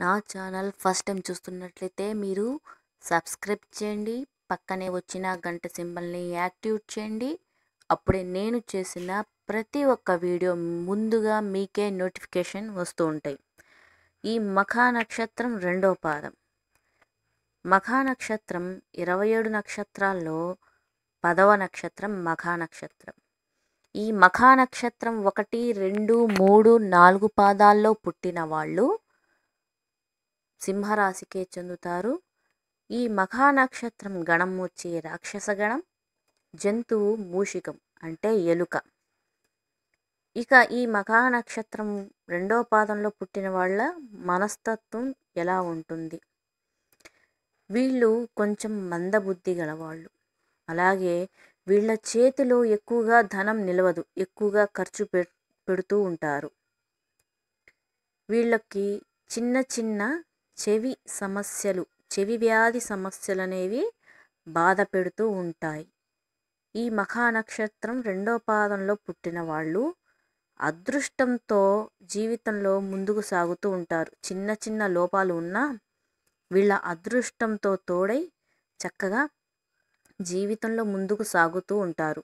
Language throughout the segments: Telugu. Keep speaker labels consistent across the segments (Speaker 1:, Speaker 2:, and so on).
Speaker 1: నా ఛానల్ ఫస్ట్ టైం చూస్తున్నట్లయితే మీరు సబ్స్క్రైబ్ చేయండి పక్కనే వచ్చిన గంట సింబల్ని యాక్టివేట్ చేయండి అప్పుడే నేను చేసిన ప్రతి ఒక్క వీడియో ముందుగా మీకే నోటిఫికేషన్ వస్తూ ఉంటాయి ఈ మఖా నక్షత్రం రెండో పాదం మఖా నక్షత్రం ఇరవై ఏడు నక్షత్రాల్లో పదవ నక్షత్రం మఖా నక్షత్రం ఈ మఖా నక్షత్రం ఒకటి రెండు మూడు నాలుగు పాదాల్లో పుట్టిన వాళ్ళు సింహరాశికే చెందుతారు ఈ మఖా నక్షత్రం గణం వచ్చే రాక్షస గణం జంతువు మూషికం అంటే ఎలుక ఇక ఈ మఖా నక్షత్రం రెండో పాదంలో పుట్టిన వాళ్ళ మనస్తత్వం ఎలా ఉంటుంది వీళ్ళు కొంచెం మందబుద్ధి గలవాళ్ళు అలాగే వీళ్ళ చేతిలో ఎక్కువగా ధనం నిలవదు ఎక్కువగా ఖర్చు పెడుతూ ఉంటారు వీళ్ళకి చిన్న చిన్న చెవి సమస్యలు చెవి వ్యాధి సమస్యలు అనేవి బాధ పెడుతూ ఉంటాయి ఈ మహానక్షత్రం రెండో పాదంలో పుట్టిన వాళ్ళు అదృష్టంతో జీవితంలో ముందుకు సాగుతూ ఉంటారు చిన్న చిన్న లోపాలు ఉన్నా వీళ్ళ అదృష్టంతో తోడై చక్కగా జీవితంలో ముందుకు సాగుతూ ఉంటారు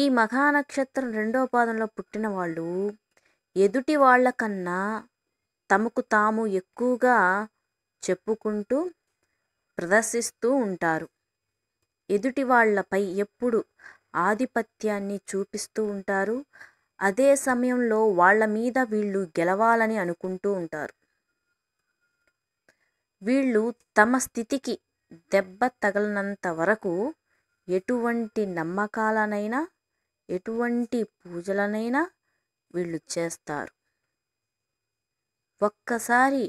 Speaker 1: ఈ మహానక్షత్రం రెండో పాదంలో పుట్టిన వాళ్ళు ఎదుటి వాళ్ళకన్నా తమకు తాము ఎక్కువగా చెప్పుకుంటూ ప్రదర్శిస్తూ ఉంటారు ఎదుటి వాళ్ళపై ఎప్పుడు ఆధిపత్యాన్ని చూపిస్తూ ఉంటారు అదే సమయంలో వాళ్ళ మీద వీళ్ళు గెలవాలని అనుకుంటూ ఉంటారు వీళ్ళు తమ స్థితికి దెబ్బ తగలనంత వరకు ఎటువంటి నమ్మకాలనైనా ఎటువంటి పూజలనైనా వీళ్ళు చేస్తారు ఒక్కసారి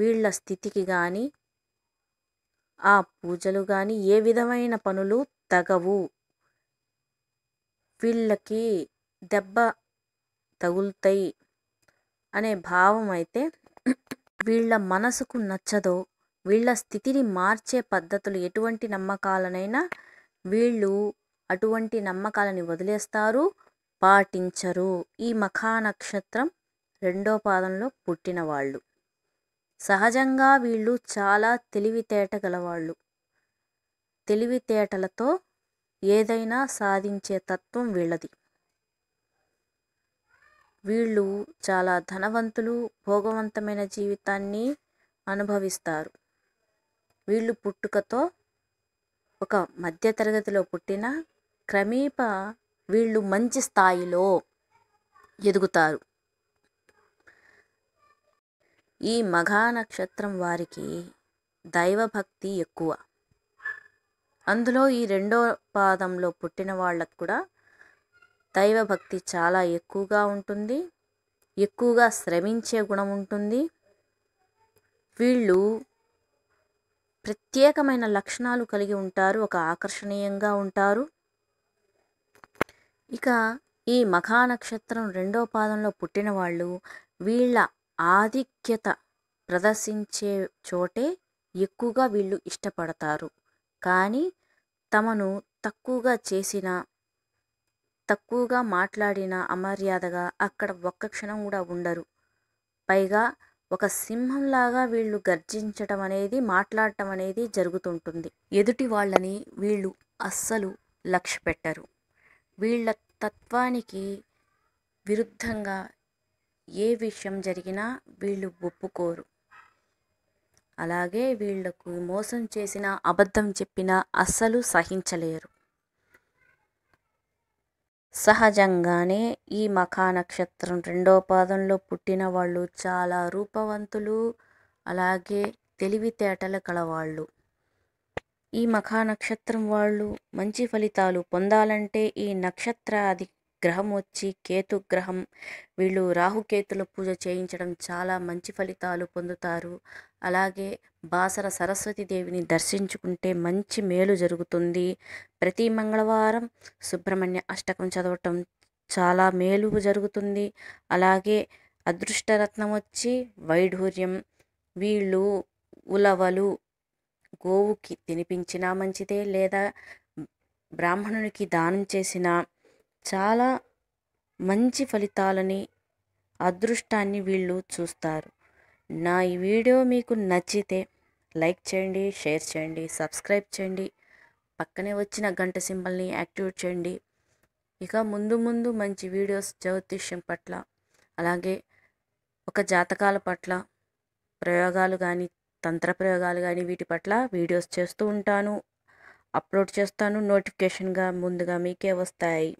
Speaker 1: వీళ్ళ స్థితికి కానీ ఆ పూజలు కానీ ఏ విధమైన పనులు తగవు వీళ్ళకి దెబ్బ తగులుతాయి అనే భావం అయితే వీళ్ళ మనసుకు నచ్చదో వీళ్ళ స్థితిని మార్చే పద్ధతులు ఎటువంటి నమ్మకాలనైనా వీళ్ళు అటువంటి నమ్మకాలని వదిలేస్తారు పాటించరు ఈ మఖా నక్షత్రం రెండో పాదంలో పుట్టిన వాళ్ళు సహజంగా వీళ్ళు చాలా తెలివితేట గలవాళ్ళు తెలివితేటలతో ఏదైనా సాధించే తత్వం వీళ్ళది వీళ్ళు చాలా ధనవంతులు భోగవంతమైన జీవితాన్ని అనుభవిస్తారు వీళ్ళు పుట్టుకతో ఒక మధ్యతరగతిలో పుట్టిన క్రమీప వీళ్ళు మంచి స్థాయిలో ఎదుగుతారు ఈ మఘా నక్షత్రం వారికి దైవభక్తి ఎక్కువ అందులో ఈ రెండో పాదంలో పుట్టిన వాళ్ళకు కూడా దైవభక్తి చాలా ఎక్కువగా ఉంటుంది ఎక్కువగా శ్రమించే గుణం ఉంటుంది వీళ్ళు ప్రత్యేకమైన లక్షణాలు కలిగి ఉంటారు ఒక ఆకర్షణీయంగా ఉంటారు ఇక ఈ మఘా నక్షత్రం రెండో పాదంలో పుట్టిన వాళ్ళు వీళ్ళ ఆధిక్యత ప్రదర్శించే చోటే ఎక్కువగా వీళ్ళు ఇష్టపడతారు కానీ తమను తక్కువగా చేసిన తక్కువగా మాట్లాడిన అమర్యాదగా అక్కడ ఒక్క క్షణం కూడా ఉండరు పైగా ఒక సింహంలాగా వీళ్ళు గర్జించటం అనేది మాట్లాడటం అనేది జరుగుతుంటుంది ఎదుటి వాళ్ళని వీళ్ళు అస్సలు లక్ష్య పెట్టరు వీళ్ళ తత్వానికి విరుద్ధంగా ఏ విషయం జరిగినా వీళ్ళు ఒప్పుకోరు అలాగే వీళ్లకు మోసం చేసిన అబద్ధం చెప్పినా అస్సలు సహించలేరు సహజంగానే ఈ మఖా నక్షత్రం రెండో పాదంలో పుట్టిన వాళ్ళు చాలా రూపవంతులు అలాగే తెలివితేటలు కలవాళ్ళు ఈ మఖా నక్షత్రం వాళ్ళు మంచి ఫలితాలు పొందాలంటే ఈ నక్షత్రాది గ్రహం వచ్చి కేతు గ్రహం వీళ్ళు రాహుకేతుల పూజ చేయించడం చాలా మంచి ఫలితాలు పొందుతారు అలాగే బాసర సరస్వతి దేవిని దర్శించుకుంటే మంచి మేలు జరుగుతుంది ప్రతి మంగళవారం సుబ్రహ్మణ్య అష్టకం చదవటం చాలా మేలు జరుగుతుంది అలాగే అదృష్టరత్నం వచ్చి వైఢూర్యం వీళ్ళు ఉలవలు గోవుకి తినిపించినా మంచిదే లేదా బ్రాహ్మణునికి దానం చేసిన చాలా మంచి ఫలితాలని అదృష్టాన్ని వీళ్ళు చూస్తారు నా ఈ వీడియో మీకు నచ్చితే లైక్ చేయండి షేర్ చేయండి సబ్స్క్రైబ్ చేయండి పక్కనే వచ్చిన గంట సింబల్ని యాక్టివేట్ చేయండి ఇక ముందు ముందు మంచి వీడియోస్ జ్యోతిష్యం పట్ల అలాగే ఒక జాతకాల పట్ల ప్రయోగాలు కానీ తంత్ర ప్రయోగాలు కానీ వీటి పట్ల వీడియోస్ చేస్తూ ఉంటాను అప్లోడ్ చేస్తాను నోటిఫికేషన్గా ముందుగా మీకే వస్తాయి